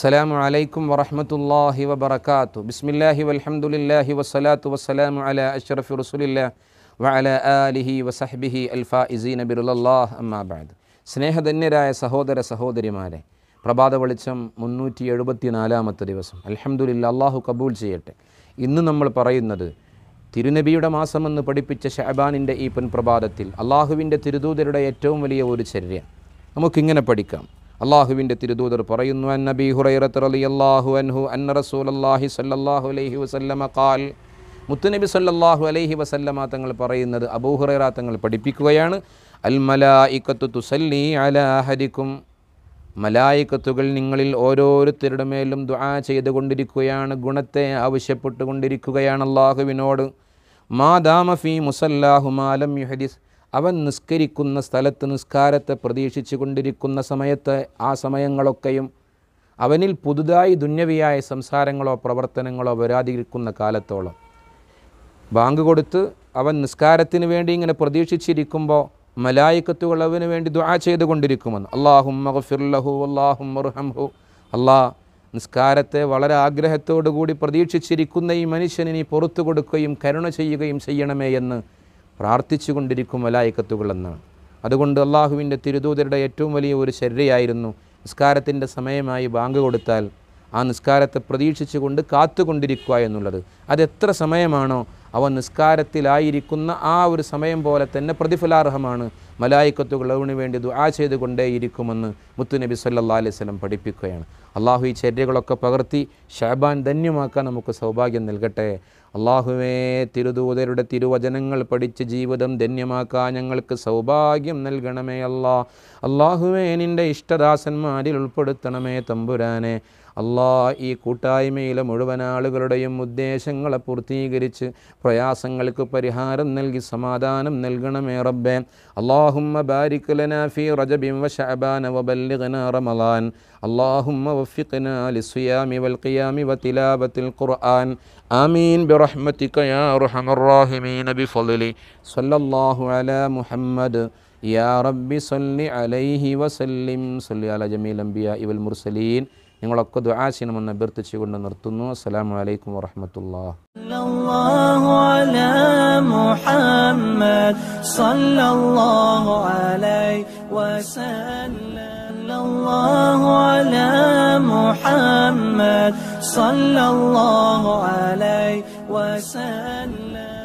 അസ്സലാമു അലൈക്കും വറഹമത്തല്ലാഹി വബർക്കാത്തു ബിസ്മില്ലാഹി വൽഹമുല്ലാഹി വസ്സലാത്തു വസ്സലാമു അല അഷ്റഫി റസുലില്ല വഅല ആലിഹി വസഹ്ബിഹി അൽഫാ ഇസീന ബിറുലല്ലാഹ് അമ്മാബാദ് സ്നേഹധന്യരായ സഹോദര സഹോദരിമാരെ പ്രഭാത വെളിച്ചം മുന്നൂറ്റി നാലാമത്തെ ദിവസം അലഹമുല്ല അള്ളാഹു കബൂൽ ചെയ്യട്ടെ ഇന്ന് നമ്മൾ പറയുന്നത് തിരുനബിയുടെ മാസമെന്ന് പഠിപ്പിച്ച ഷഹബാനിൻ്റെ ഈ പൊൻപ്രഭാതത്തിൽ അള്ളാഹുവിൻ്റെ തിരുദൂതരുടെ ഏറ്റവും വലിയ ഒരു ചര്യ നമുക്കിങ്ങനെ പഠിക്കാം അള്ളാഹുവിൻ്റെ തിരുദൂതർ പറയുന്നു അൻ നബി ഹുറൈറത്ത് അലി അള്ളാഹു അൻഹു അൻ റസൂൽ അള്ളാഹി സല്ലാഹു അലൈഹി വസല്ലമ കാൽ മുത്തുനബി സല്ലാഹു അലൈഹി വസല്ലമ തങ്ങൾ പറയുന്നത് ഹുറൈറ തങ്ങൾ പഠിപ്പിക്കുകയാണ് അൽ മലായിക്കത്തു തുസല്ലി അലാഹരിക്കും മലായിക്കത്തുകൾ നിങ്ങളിൽ ഓരോരുത്തരുടെ മേലും ആ ചെയ്തുകൊണ്ടിരിക്കുകയാണ് ഗുണത്തെ ആവശ്യപ്പെട്ടുകൊണ്ടിരിക്കുകയാണ് അള്ളാഹുവിനോട് മാ ദാമഫി മുസല്ലാഹു മാലം യുഹദിസ് അവൻ നിസ്കരിക്കുന്ന സ്ഥലത്ത് നിസ്കാരത്തെ പ്രതീക്ഷിച്ചു കൊണ്ടിരിക്കുന്ന സമയത്ത് ആ സമയങ്ങളൊക്കെയും അവനിൽ പുതുതായി ദുന്യവിയായ സംസാരങ്ങളോ പ്രവർത്തനങ്ങളോ വരാതിരിക്കുന്ന കാലത്തോളം ബാങ്ക് കൊടുത്ത് അവൻ നിസ്കാരത്തിന് വേണ്ടി ഇങ്ങനെ പ്രതീക്ഷിച്ചിരിക്കുമ്പോൾ മലായിക്കത്തുകൾ അവന് വേണ്ടി ദുആ ചെയ്തുകൊണ്ടിരിക്കുമെന്ന് അള്ളാഹു മഹഫിർഹു അള്ളാഹു മുർഹംഹു അള്ളാ നിസ്കാരത്തെ വളരെ ആഗ്രഹത്തോടു കൂടി പ്രതീക്ഷിച്ചിരിക്കുന്ന ഈ മനുഷ്യനിനി പുറത്തു കൊടുക്കുകയും കരുണ ചെയ്യുകയും ചെയ്യണമേ എന്ന് പ്രാർത്ഥിച്ചു കൊണ്ടിരിക്കും മലായിക്കത്തുകളെന്നാണ് അതുകൊണ്ട് അള്ളാഹുവിൻ്റെ തിരുദൂതരുടെ ഏറ്റവും വലിയ ഒരു ശര്യയായിരുന്നു നിസ്കാരത്തിൻ്റെ സമയമായി ബാങ്ക് കൊടുത്താൽ ആ നിസ്കാരത്തെ പ്രതീക്ഷിച്ചുകൊണ്ട് കാത്തുകൊണ്ടിരിക്കുക എന്നുള്ളത് അതെത്ര സമയമാണോ അവ നിസ്കാരത്തിലായിരിക്കുന്ന ആ ഒരു സമയം പോലെ തന്നെ പ്രതിഫലാർഹമാണ് മലായിക്കത്തുകൾ അവന് വേണ്ടി ദുആ ചെയ്തുകൊണ്ടേയിരിക്കുമെന്ന് മുത്തുനബി സല്ലാ അലൈഹി സ്വലം പഠിപ്പിക്കുകയാണ് അള്ളാഹു ഈ ചര്യകളൊക്കെ പകർത്തി ഷാബാൻ ധന്യമാക്കാൻ നമുക്ക് സൗഭാഗ്യം നൽകട്ടെ അള്ളാഹുവേ തിരുദൂതരുടെ തിരുവചനങ്ങൾ പഠിച്ച് ജീവിതം ധന്യമാക്കാൻ ഞങ്ങൾക്ക് സൗഭാഗ്യം നൽകണമേ അല്ലാ അള്ളാഹുവേ നിൻ്റെ ഇഷ്ടദാസന്മാരിൽ ഉൾപ്പെടുത്തണമേ തമ്പുരാനെ അള്ളാ ഈ കൂട്ടായ്മയിലെ മുഴുവൻ ആളുകളുടെയും ഉദ്ദേശങ്ങളെ പൂർത്തീകരിച്ച് പ്രയാസങ്ങൾക്ക് പരിഹാരം നൽകി സമാധാനം നൽകണമേ റബ്ബേ അള്ളാഹുമ്മ ബാരിക്കലന ഫി റജബിം വ ഷഅബാന വ ബല്ലിഗ്ന റമളാൻ അള്ളാഹുമ്മ വഫിഖ്ന ലിസ്യാമി വൽ ഖിയാമി വ ഖുർആൻ ആമീൻ ബിറഹ്മതിക യാ അർഹമർ റഹീമീൻ ബിഫളലി സല്ലല്ലാഹു അലാ മുഹമ്മദ് يا رب صل عليه وسلم صل على جميع الأنبياء والمرسلين നിങ്ങളൊക്കെ ദുആ ചെയ്യണമെന്ന് അഭ്യർത്ഥിച്ചുകൊണ്ട് നിർത്തുന്നു അസ്സലാമു അലൈക്കും വറഹ്മത്തുള്ളാഹി അല്ലാഹു അലാ മുഹമ്മദ് സല്ലല്ലാഹു അലൈഹി വസല്ലം അല്ലാഹു അലാ മുഹമ്മദ് സല്ലല്ലാഹു അലൈഹി വസല്ലം